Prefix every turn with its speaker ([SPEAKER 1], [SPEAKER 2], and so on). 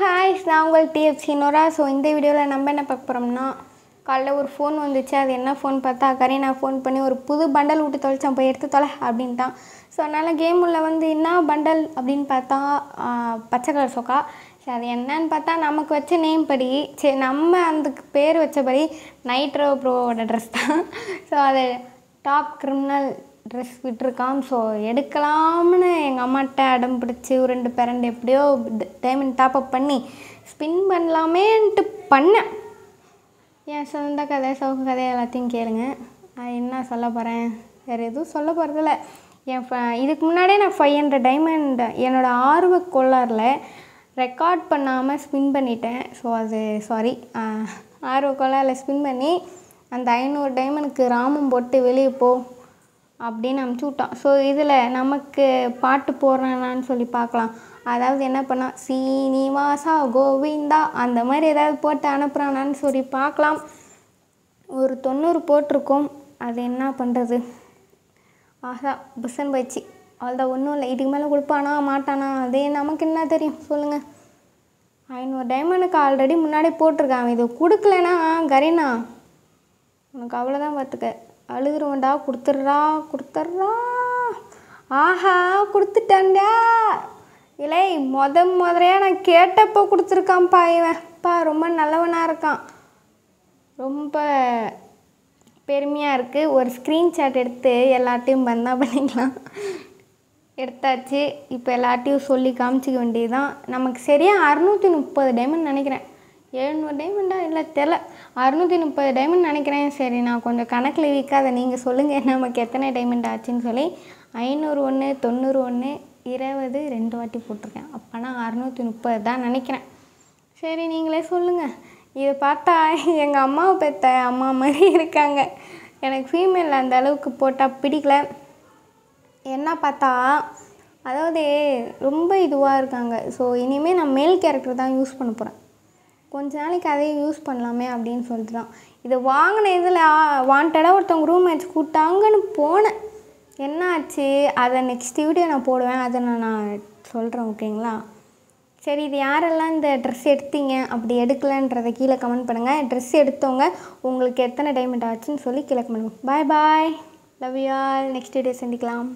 [SPEAKER 1] hi நான் உங்கள் DFC Nora so இந்த வீடியோவில் நம்ம என்ன பார்க்க போகிறோம்னா காலைல ஒரு ஃபோன் வந்துச்சு அது என்ன ஃபோன் பார்த்தா கரே நான் ஃபோன் பண்ணி ஒரு புது பண்டல் விட்டு தொலைச்சேன் போய் எடுத்து தொலை அப்படின்ட்டான் ஸோ அதனால் கேம் உள்ள வந்து என்ன பண்டல் அப்படின்னு பார்த்தா பச்சை கலர் சொக்கா சரி அது என்னன்னு பார்த்தா நமக்கு வச்ச நேம் படி சரி நம்ம அந்த பேர் வச்சபடி நைட்ரோ ப்ரோவோட ட்ரெஸ் தான் ஸோ அது டாப் கிரிமினல் ட்ரெஸ் விட்டுருக்கான் ஸோ எடுக்கலாம்னு எங்கள் அம்மாட்ட அடம் பிடிச்சி ஒரு ரெண்டு பேரண்ட் எப்படியோ டைமண்ட் டாப்அப் பண்ணி ஸ்பின் பண்ணலாமேன்ட்டு பண்ணேன் என் சொந்த கதை சோக கதை எல்லாத்தையும் கேளுங்க என்ன சொல்ல போகிறேன் வேறு எதுவும் சொல்ல போகிறதில்ல என் இதுக்கு முன்னாடியே நான் ஃபைவ் ஹண்ட்ரட் டைமண்ட் என்னோடய ஆர்வ கொள்ளாரில் ரெக்கார்ட் பண்ணாமல் ஸ்பின் பண்ணிட்டேன் ஸோ அது சாரி ஆர்வ கொள்ளாரில் ஸ்பின் பண்ணி அந்த ஐநூறு டைமண்டுக்கு ராமம் போட்டு வெளியே போ அப்படின்னு அமுச்சு விட்டோம் ஸோ இதில் நமக்கு பாட்டு போடுறானான்னு சொல்லி பார்க்கலாம் அதாவது என்ன பண்ணால் சீனிவாசா கோவிந்தா அந்த மாதிரி ஏதாவது போட்டு அனுப்புகிறானான்னு சொல்லி பார்க்கலாம் ஒரு தொண்ணூறு போட்டிருக்கோம் அது என்ன பண்ணுறது ஆஹா புசன் போயிடுச்சு அவ்வளோதான் ஒன்றும் இல்லை இதுக்கு மேலே கொடுப்பானா மாட்டானா அதே நமக்கு என்ன தெரியும் சொல்லுங்கள் ஐநூறு டைமண்டுக்கு ஆல்ரெடி முன்னாடி போட்டிருக்காங்க இது கொடுக்கலனா கரீனா உனக்கு அவ்வளோதான் பார்த்துக்க அழுகுறவன்டா கொடுத்துட்றா கொடுத்துட்றா ஆஹா கொடுத்துட்டேன்டா இல்லை முத முதலையாக நான் கேட்டப்போ கொடுத்துருக்கான்ப்பா இவன் அப்பா ரொம்ப நல்லவனாக இருக்கான் ரொம்ப பெருமையாக இருக்குது ஒரு ஸ்க்ரீன்ஷாட் எடுத்து எல்லாத்தையும் பந்தா பண்ணிக்கலாம் எடுத்தாச்சு இப்போ எல்லாட்டையும் சொல்லி காமிச்சிக்க வேண்டியது தான் நமக்கு சரியாக அறநூற்றி முப்பது டைமண்ட் நினைக்கிறேன் எழுநூறு டைமண்டா இல்லை தெலை அறுநூற்றி முப்பது டைமண்ட் நினைக்கிறேன் சரி நான் கொஞ்சம் கணக்கில் வீக்காக நீங்கள் சொல்லுங்கள் நமக்கு எத்தனை டைமண்ட் ஆச்சுன்னு சொல்லி ஐநூறு ஒன்று தொண்ணூறு ஒன்று இருபது ரெண்டு வாட்டி போட்டிருக்கேன் அப்போனா அறுநூற்றி முப்பது தான் நினைக்கிறேன் சரி நீங்களே சொல்லுங்கள் இதை பார்த்தா எங்கள் அம்மாவை பெற்ற அம்மா மாதிரி இருக்காங்க எனக்கு ஃபீமேலில் அந்த அளவுக்கு போட்டால் பிடிக்கல என்ன பார்த்தா அதாவது ரொம்ப இதுவாக இருக்காங்க ஸோ இனிமேல் நான் மேல் கேரக்டர் தான் யூஸ் பண்ண போகிறேன் கொஞ்ச நாளைக்கு அதையும் யூஸ் பண்ணலாமே அப்படின்னு சொல்லிட்டு தான் இதை வாங்கின இதில் வாண்டடாக ஒருத்தவங்க ரூம் மேட்ச் கூட்டாங்கன்னு போனேன் என்ன ஆச்சு அதை நெக்ஸ்ட் வீடியோ நான் போடுவேன் அதை நான் நான் சொல்கிறேன் ஓகேங்களா சரி இது யாரெல்லாம் இந்த ட்ரெஸ் எடுத்தீங்க அப்படி எடுக்கலன்றதை கீழே கமெண்ட் பண்ணுங்கள் ட்ரெஸ் எடுத்தவங்க உங்களுக்கு எத்தனை டைமண்ட் ஆச்சுன்னு சொல்லி கீழே கமெண்ட் பண்ணுங்கள் bye bye love you all next video சந்திக்கலாம்